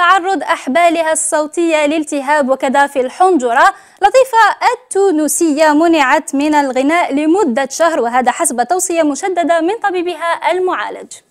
تعرض أحبالها الصوتية لالتهاب وكذا في الحنجرة لطيفة التونسية منعت من الغناء لمدة شهر وهذا حسب توصية مشددة من طبيبها المعالج